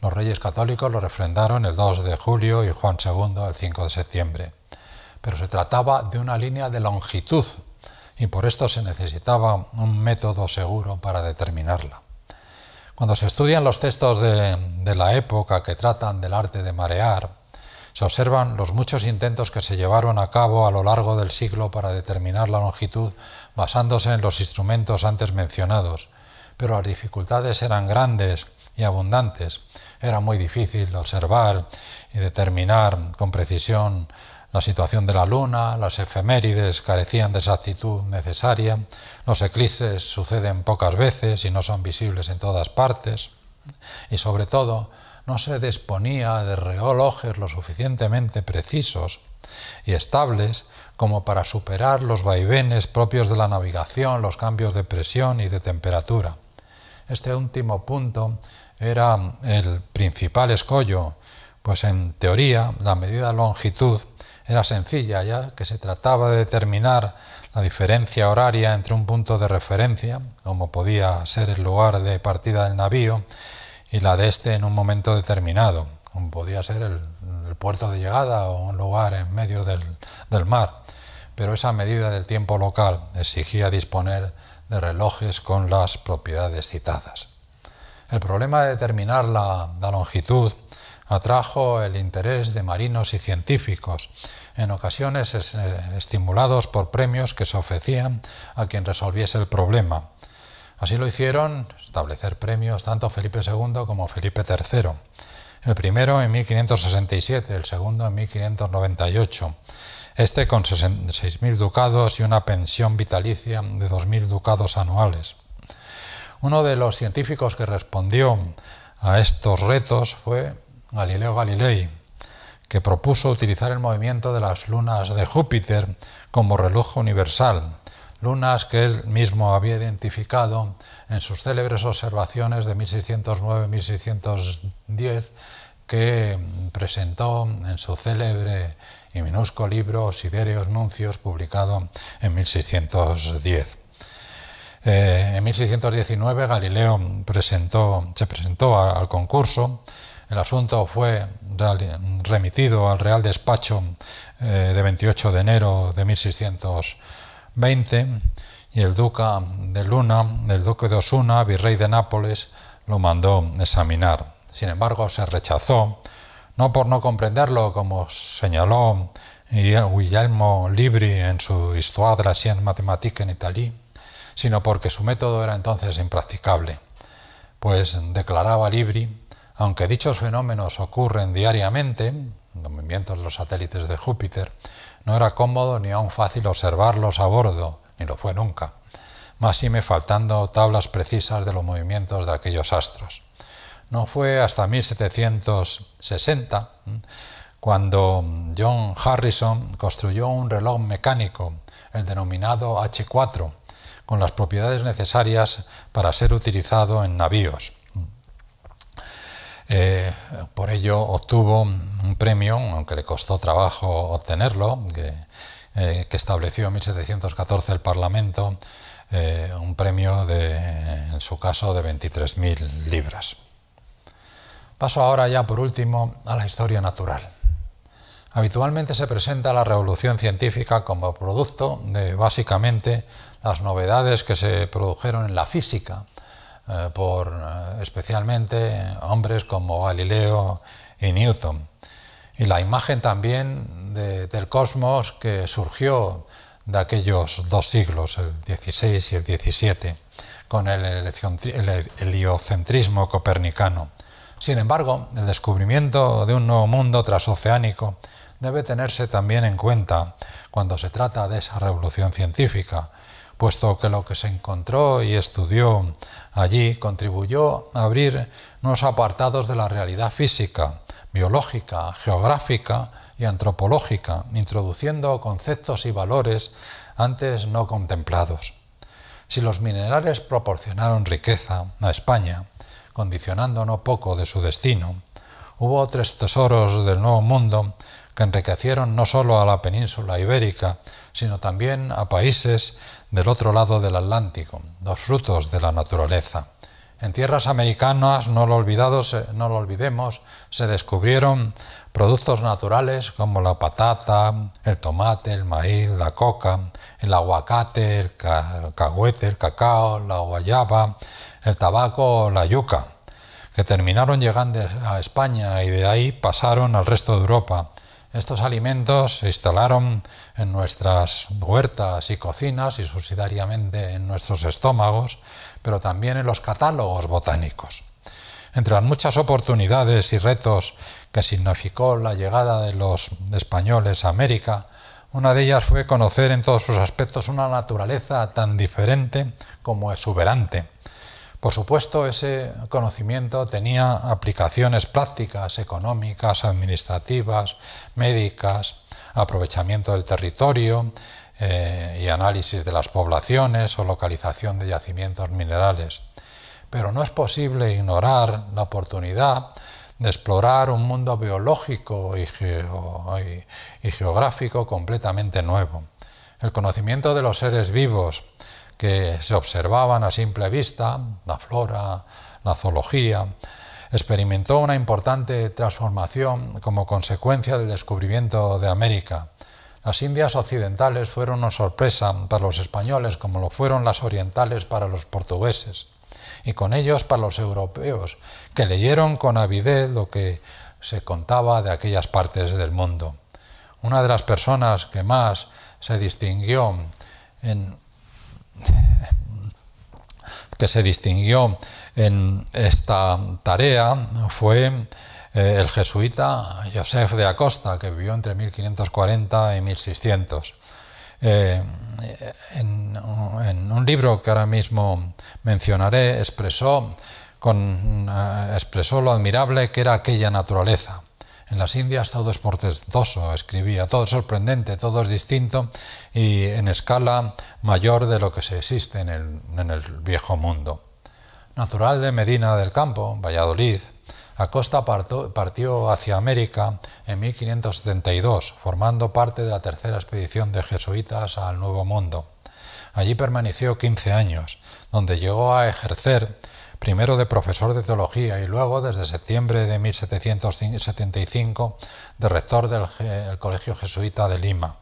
Los reyes católicos lo refrendaron el 2 de julio y Juan II el 5 de septiembre pero se trataba de una línea de longitud y por esto se necesitaba un método seguro para determinarla. Cuando se estudian los textos de, la época que tratan del arte de marear, se observan los muchos intentos que se llevaron a cabo a lo largo del siglo para determinar la longitud basándose en los instrumentos antes mencionados, pero las dificultades eran grandes y abundantes. Era muy difícil observar y determinar con precisión la situación de la luna, las efemérides carecían de esa actitud necesaria, los eclipses suceden pocas veces y no son visibles en todas partes, y sobre todo no se disponía de relojes lo suficientemente precisos y estables como para superar los vaivenes propios de la navegación, los cambios de presión y de temperatura. Este último punto era el principal escollo, pues en teoría la medida de longitud era sencilla, ya que se trataba de determinar la diferencia horaria entre un punto de referencia, como podía ser el lugar de partida del navío, y la de este en un momento determinado, como podía ser el, puerto de llegada o un lugar en medio del, mar. Pero esa medida del tiempo local exigía disponer de relojes con las propiedades citadas. El problema de determinar la longitud atrajo el interés de marinos y científicos, en ocasiones eh, estimulados por premios que se ofrecían a quien resolviese el problema. Así lo hicieron establecer premios tanto Felipe II como Felipe III. El primero en 1567, el segundo en 1598. Este con 6.000 ducados y una pensión vitalicia de 2.000 ducados anuales. Uno de los científicos que respondió a estos retos fue Galileo Galilei, que propuso utilizar el movimiento de las lunas de Júpiter como reloj universal, lunas que él mismo había identificado en sus célebres observaciones de 1609-1610 que presentó en su célebre y minúsculo libro Sidereos Nuncios, publicado en 1610. Eh, en 1619 Galileo presentó, se presentó al concurso. El asunto fue remitido al Real Despacho eh, de 28 de enero de 1620, y el duca de Luna, el duque de Osuna, virrey de Nápoles, lo mandó examinar. Sin embargo, se rechazó, no por no comprenderlo, como señaló Guillermo Libri en su Histoire de la Science Mathématique en italí, sino porque su método era entonces impracticable, pues declaraba Libri aunque dichos fenómenos ocurren diariamente, los movimientos de los satélites de Júpiter, no era cómodo ni aún fácil observarlos a bordo, ni lo fue nunca, más si me faltando tablas precisas de los movimientos de aquellos astros. No fue hasta 1760 cuando John Harrison construyó un reloj mecánico, el denominado H4, con las propiedades necesarias para ser utilizado en navíos. Eh, por ello obtuvo un premio, aunque le costó trabajo obtenerlo, que, eh, estableció en 1714 el Parlamento, eh, un premio de, en su caso, de 23.000 libras. Paso ahora ya por último a la historia natural. Habitualmente se presenta la revolución científica como producto de básicamente las novedades que se produjeron en la física, eh, por eh, especialmente hombres como Galileo y Newton. Y la imagen también del cosmos que surgió de aquellos dos siglos, el XVI y el XVII, con el heliocentrismo copernicano. Sin embargo, el descubrimiento de un nuevo mundo transoceánico debe tenerse también en cuenta cuando se trata de esa revolución científica, puesto que lo que se encontró y estudió allí contribuyó a abrir nuevos apartados de la realidad física, biológica, geográfica y antropológica, introduciendo conceptos y valores antes no contemplados. Si los minerales proporcionaron riqueza a España, condicionando no poco de su destino, hubo tres tesoros del Nuevo Mundo que enriquecieron no solo a la península ibérica, sino también a países del otro lado del Atlántico, los frutos de la naturaleza. En tierras americanas, no lo, olvidemos, se descubrieron productos naturales como la patata, el tomate, el maíz, la coca, el aguacate, el cacahuete, el cacao, la guayaba, el tabaco la yuca, que terminaron llegando a España y de ahí pasaron al resto de Europa estos alimentos se instalaron en nuestras huertas y cocinas y subsidiariamente en nuestros estómagos, pero también en los catálogos botánicos. Entre las muchas oportunidades y retos que significó la llegada de los españoles a América, una de ellas fue conocer en todos sus aspectos una naturaleza tan diferente como exuberante por supuesto, ese conocimiento tenía aplicaciones prácticas, económicas, administrativas, médicas, aprovechamiento del territorio eh, y análisis de las poblaciones o localización de yacimientos minerales. Pero no es posible ignorar la oportunidad de explorar un mundo biológico y geográfico completamente nuevo. El conocimiento de los seres vivos, que se observaban a simple vista, la flora, la zoología, experimentó una importante transformación como consecuencia del descubrimiento de América. Las Indias occidentales fueron una sorpresa para los españoles como lo fueron las orientales para los portugueses y con ellos para los europeos, que leyeron con avidez lo que se contaba de aquellas partes del mundo. Una de las personas que más se distinguió en que se distinguió en esta tarea fue eh, el jesuita Joseph de Acosta, que vivió entre 1540 y 1600. Eh, en, un libro que ahora mismo mencionaré, expresó, con, eh, expresó lo admirable que era aquella naturaleza, en las Indias todo es portentoso, escribía, todo es sorprendente, todo es distinto y en escala mayor de lo que se existe en el, viejo mundo. Natural de Medina del Campo, Valladolid, Acosta partió hacia América en 1572, formando parte de la tercera expedición de jesuitas al Nuevo Mundo. Allí permaneció 15 años, donde llegó a ejercer primero de profesor de teología y luego, desde septiembre de 1775, de rector del Colegio Jesuita de Lima.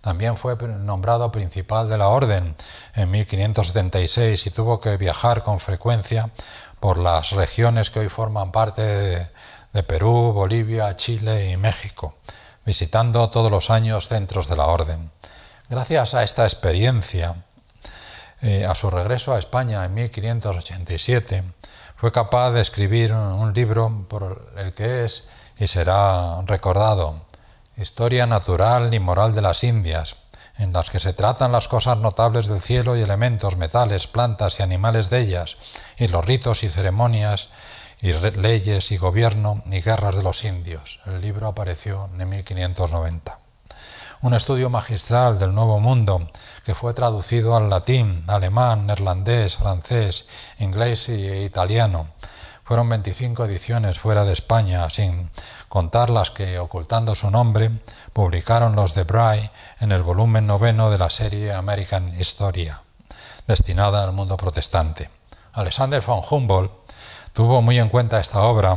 También fue nombrado principal de la orden en 1576 y tuvo que viajar con frecuencia por las regiones que hoy forman parte de Perú, Bolivia, Chile y México, visitando todos los años centros de la orden. Gracias a esta experiencia, eh, a su regreso a España en 1587, fue capaz de escribir un libro por el que es y será recordado, Historia Natural y Moral de las Indias, en las que se tratan las cosas notables del cielo y elementos, metales, plantas y animales de ellas, y los ritos y ceremonias y leyes y gobierno y guerras de los indios. El libro apareció en 1590 un estudio magistral del Nuevo Mundo que fue traducido al latín, alemán, neerlandés, francés, inglés e italiano. Fueron 25 ediciones fuera de España, sin contar las que, ocultando su nombre, publicaron los de Bray en el volumen noveno de la serie American Historia, destinada al mundo protestante. Alexander von Humboldt tuvo muy en cuenta esta obra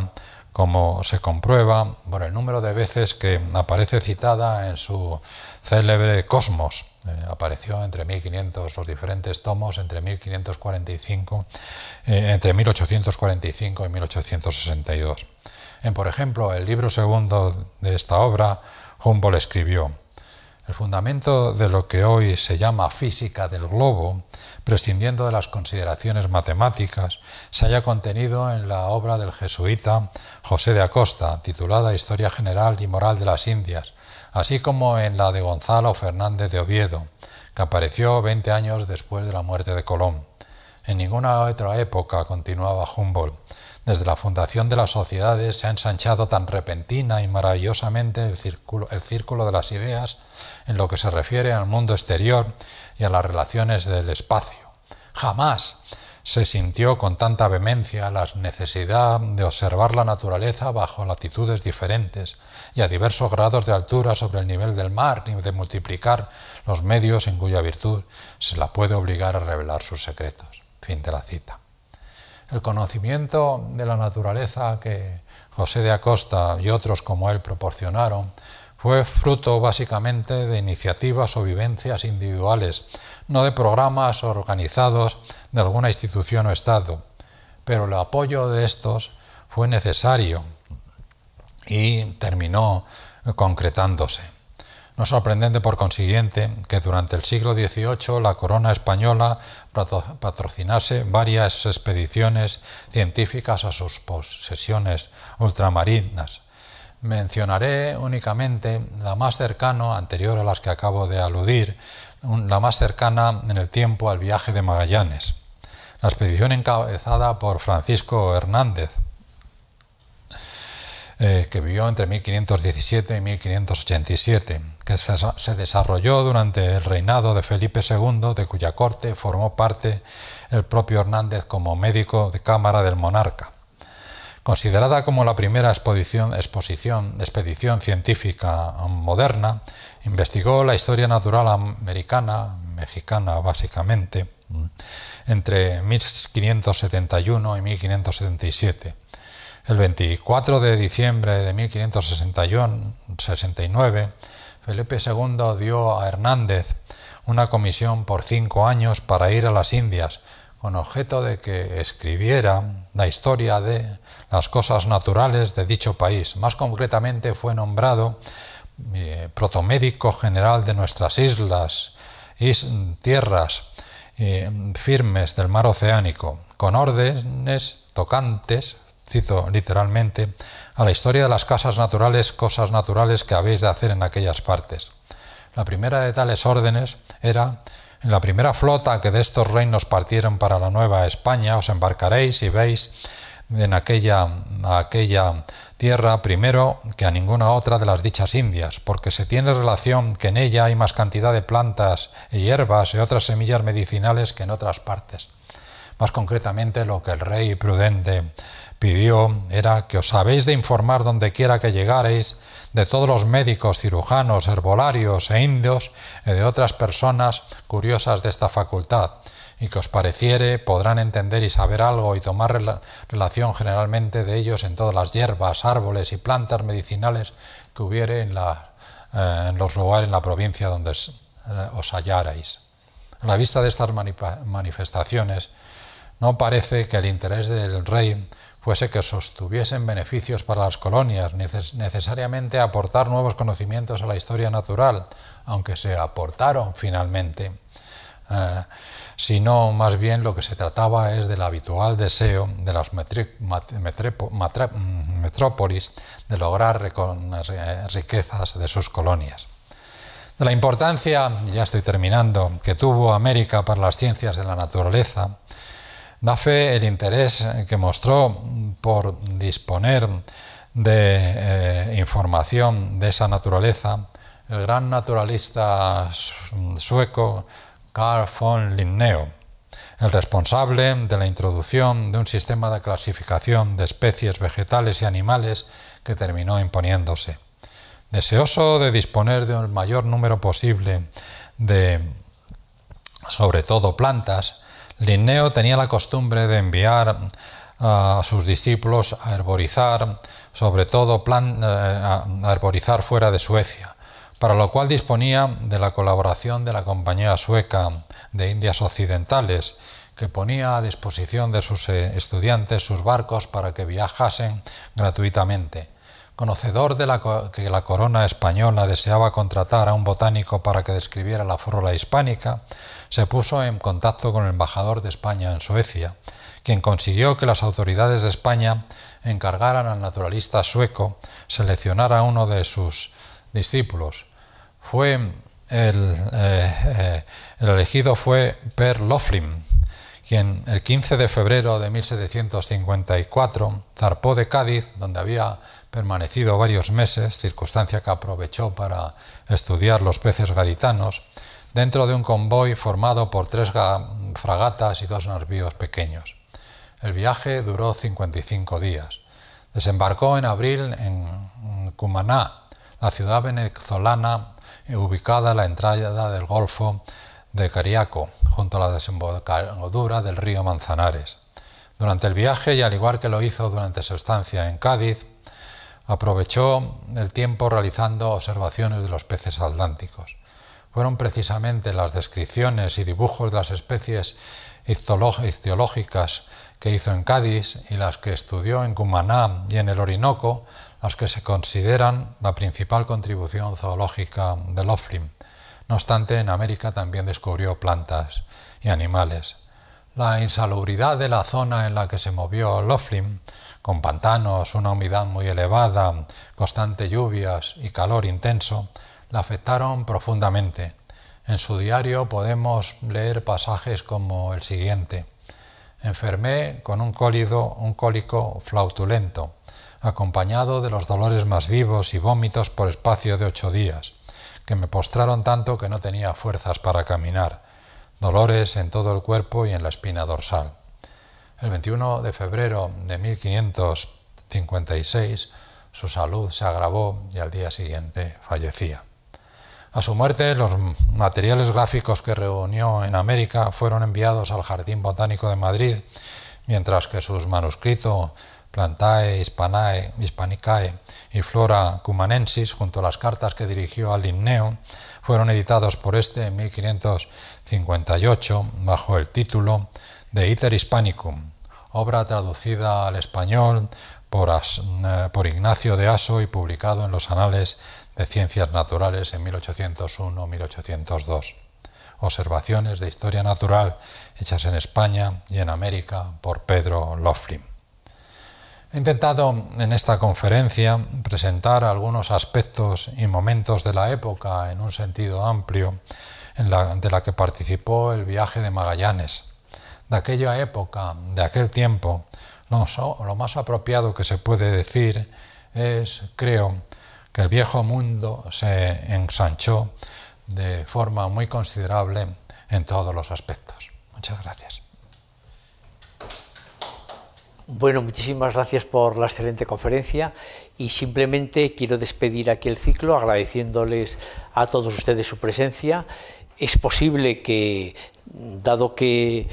como se comprueba por el número de veces que aparece citada en su célebre Cosmos. Eh, apareció entre 1500 los diferentes tomos, entre 1545, eh, entre 1845 y 1862. En, por ejemplo, el libro segundo de esta obra, Humboldt escribió, el fundamento de lo que hoy se llama física del globo, prescindiendo de las consideraciones matemáticas, se haya contenido en la obra del jesuita José de Acosta, titulada Historia General y Moral de las Indias, así como en la de Gonzalo Fernández de Oviedo, que apareció 20 años después de la muerte de Colón. En ninguna otra época, continuaba Humboldt, desde la fundación de las sociedades se ha ensanchado tan repentina y maravillosamente el círculo, el círculo de las ideas en lo que se refiere al mundo exterior y a las relaciones del espacio. Jamás se sintió con tanta vehemencia la necesidad de observar la naturaleza bajo latitudes diferentes y a diversos grados de altura sobre el nivel del mar, ni de multiplicar los medios en cuya virtud se la puede obligar a revelar sus secretos. Fin de la cita. El conocimiento de la naturaleza que José de Acosta y otros como él proporcionaron fue fruto básicamente de iniciativas o vivencias individuales, no de programas organizados de alguna institución o Estado. Pero el apoyo de estos fue necesario y terminó concretándose. No sorprendente, por consiguiente, que durante el siglo XVIII la corona española patrocinarse varias expediciones científicas a sus posesiones ultramarinas. Mencionaré únicamente la más cercana, anterior a las que acabo de aludir, la más cercana en el tiempo al viaje de Magallanes, la expedición encabezada por Francisco Hernández, eh, que vivió entre 1517 y 1587 que se, desarrolló durante el reinado de Felipe II, de cuya corte formó parte el propio Hernández como médico de cámara del monarca. Considerada como la primera exposición, expedición científica moderna, investigó la historia natural americana, mexicana básicamente, entre 1571 y 1577. El 24 de diciembre de 1569 Felipe II dio a Hernández una comisión por cinco años para ir a las Indias, con objeto de que escribiera la historia de las cosas naturales de dicho país. Más concretamente fue nombrado eh, protomédico general de nuestras islas, y tierras eh, firmes del mar oceánico, con órdenes tocantes, cito literalmente, a la historia de las casas naturales, cosas naturales que habéis de hacer en aquellas partes. La primera de tales órdenes era, en la primera flota que de estos reinos partieron para la Nueva España, os embarcaréis y veis en aquella, aquella tierra primero que a ninguna otra de las dichas Indias, porque se tiene relación que en ella hay más cantidad de plantas y hierbas y otras semillas medicinales que en otras partes. Más concretamente lo que el rey prudente pidió era que os habéis de informar donde quiera que llegareis de todos los médicos, cirujanos, herbolarios e indios y eh, de otras personas curiosas de esta facultad y que os pareciere podrán entender y saber algo y tomar relación generalmente de ellos en todas las hierbas, árboles y plantas medicinales que hubiere en, la, eh, los lugares en la provincia donde os, eh, A la vista de estas manifestaciones, no parece que el interés del rey fuese que sostuviesen beneficios para las colonias, necesariamente aportar nuevos conocimientos a la historia natural, aunque se aportaron finalmente, eh, sino más bien lo que se trataba es del habitual deseo de las mm, metrópolis de lograr riquezas de sus colonias. De la importancia, ya estoy terminando, que tuvo América para las ciencias de la naturaleza, Da fe el interés que mostró por disponer de eh, información de esa naturaleza el gran naturalista sueco Carl von Linneo, el responsable de la introducción de un sistema de clasificación de especies vegetales y animales que terminó imponiéndose. Deseoso de disponer del mayor número posible de, sobre todo, plantas, Linneo tenía la costumbre de enviar eh, a sus discípulos a herborizar, sobre todo eh, a herborizar fuera de Suecia, para lo cual disponía de la colaboración de la Compañía Sueca de Indias Occidentales, que ponía a disposición de sus eh, estudiantes sus barcos para que viajasen gratuitamente. Conocedor de que la corona española deseaba contratar a un botánico para que describiera la flora hispánica, se puso en contacto con el embajador de España en Suecia, quien consiguió que las autoridades de España encargaran al naturalista sueco seleccionar a uno de sus discípulos. Fue el, eh, eh, el elegido fue Per Loflin, quien el 15 de febrero de 1754 zarpó de Cádiz, donde había permanecido varios meses, circunstancia que aprovechó para estudiar los peces gaditanos, dentro de un convoy formado por tres fragatas y dos navíos pequeños. El viaje duró 55 días. Desembarcó en abril en Cumaná, la ciudad venezolana ubicada a la entrada del Golfo de Cariaco, junto a la desembocadura del río Manzanares. Durante el viaje, y al igual que lo hizo durante su estancia en Cádiz, aprovechó el tiempo realizando observaciones de los peces atlánticos fueron precisamente las descripciones y dibujos de las especies ictiológicas que hizo en Cádiz y las que estudió en Cumaná y en el Orinoco, las que se consideran la principal contribución zoológica de Loflim. No obstante, en América también descubrió plantas y animales. La insalubridad de la zona en la que se movió Loflim, con pantanos, una humedad muy elevada, constantes lluvias y calor intenso, la afectaron profundamente. En su diario podemos leer pasajes como el siguiente. Enfermé con un cólido, un cólico flautulento, acompañado de los dolores más vivos y vómitos por espacio de ocho días, que me postraron tanto que no tenía fuerzas para caminar, dolores en todo el cuerpo y en la espina dorsal. El 21 de febrero de 1556 su salud se agravó y al día siguiente fallecía. A su muerte, los materiales gráficos que reunió en América fueron enviados al Jardín Botánico de Madrid, mientras que sus manuscritos Plantae Hispanae, Hispanicae y Flora Cumanensis, junto a las cartas que dirigió a Linneo, fueron editados por este en 1558 bajo el título de Iter Hispanicum, obra traducida al español por, eh, por Ignacio de Aso y publicado en los Anales de Ciencias Naturales en 1801-1802, observaciones de historia natural hechas en España y en América por Pedro Loflin. He intentado en esta conferencia presentar algunos aspectos y momentos de la época en un sentido amplio de la que participó el viaje de Magallanes. De aquella época, de aquel tiempo, lo más apropiado que se puede decir es, creo, que el viejo mundo se ensanchó de forma muy considerable en todos los aspectos. Muchas gracias. Bueno, muchísimas gracias por la excelente conferencia y simplemente quiero despedir aquí el ciclo agradeciéndoles a todos ustedes su presencia. Es posible que, dado que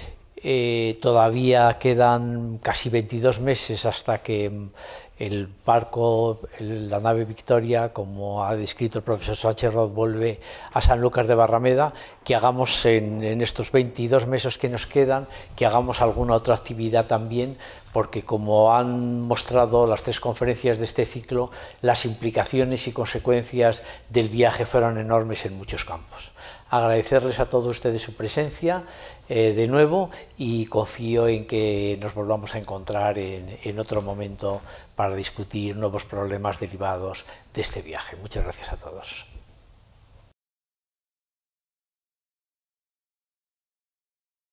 eh, todavía quedan casi 22 meses hasta que el barco, la nave Victoria, como ha descrito el profesor Sánchez Rod, vuelve a San Lucas de Barrameda, que hagamos en, en, estos 22 meses que nos quedan, que hagamos alguna otra actividad también, porque como han mostrado las tres conferencias de este ciclo, las implicaciones y consecuencias del viaje fueron enormes en muchos campos. Agradecerles a todos ustedes su presencia. Eh, de nuevo y confío en que nos volvamos a encontrar en otro momento para discutir nuevos problemas derivados de este viaje. Muchas gracias a todos.